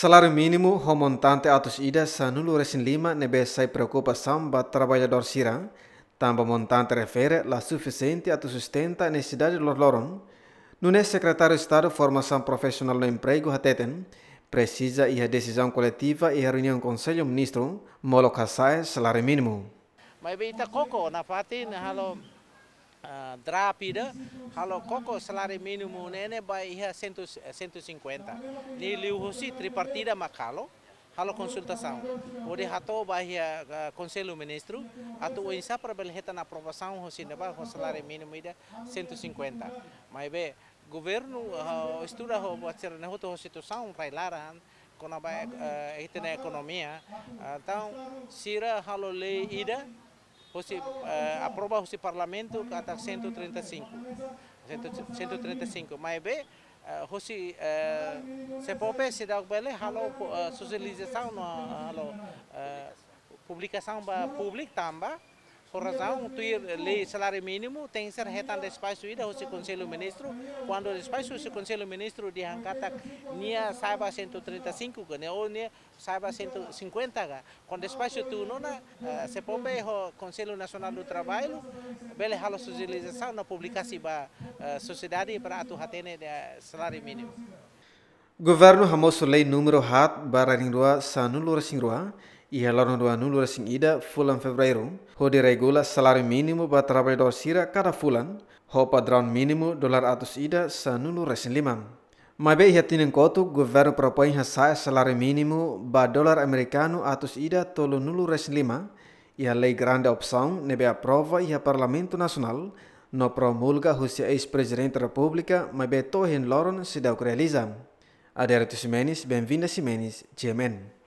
Salário mínimo romontante atos ida sa nulo resin lima nebe sai preocupa samba trabalhador sira, tamba montante refere la suficiente atos sustenta a necessidade lor loron. Nune secretário estado formação profissional no emprego hateten, precisa ia decisão coletiva e a reunião conselho ministro molo kasae salário mínimo. Mas vita koko na fatin halo drápida, halo coco salário mínimo nene vai ir a 150. Ni liu hosi tripartida macalo, halo consultação. O de hato vai ir a conselho ministro, Atu o insa para belheta na aprovação hosi neba o salário mínimo ida 150. Mas bem, governo estuda o bater na outra situação para lá quando vai a economia. Então, sira halo lei ida fosse eh, aprova o parlamento kata 135 135 mas be eh, hosi eh, se sidak bele halo eh, sosialização no halo publicação para público tamba por razão, ter lei salário mínimo tem que ser retando espaço ida ao Conselho Ministro. Quando o espaço o Conselho Ministro de Hankata nia saiba 135, né, ou nia saiba 150. Quando o espaço tu não eh, se pombe o Conselho Nacional do Trabalho, bele halo socialização na publicação da eh, sociedade para atu hatene eh, salário mínimo. Governo Ramos Hamosulei número 8, barra 2 sanulura 5 Ia lorong dua nulur sing ida fulan Februari ho di regula salari minimum ba trabalhador sira kada fulan, ho padron minimum dolar atus ida sa nulur resing limam. Mabe ia tinen kotu guvern propoin ha sae salari minimum ba dolar amerikanu atus ida tolu nulur lima, ia lei grande opsaun nebe aprova ia parlamento nasional, no promulga husia ex presidente republika mabe tohen lorong sidau krealizam. Adere tu Simenis, benvinda Simenis, GMN.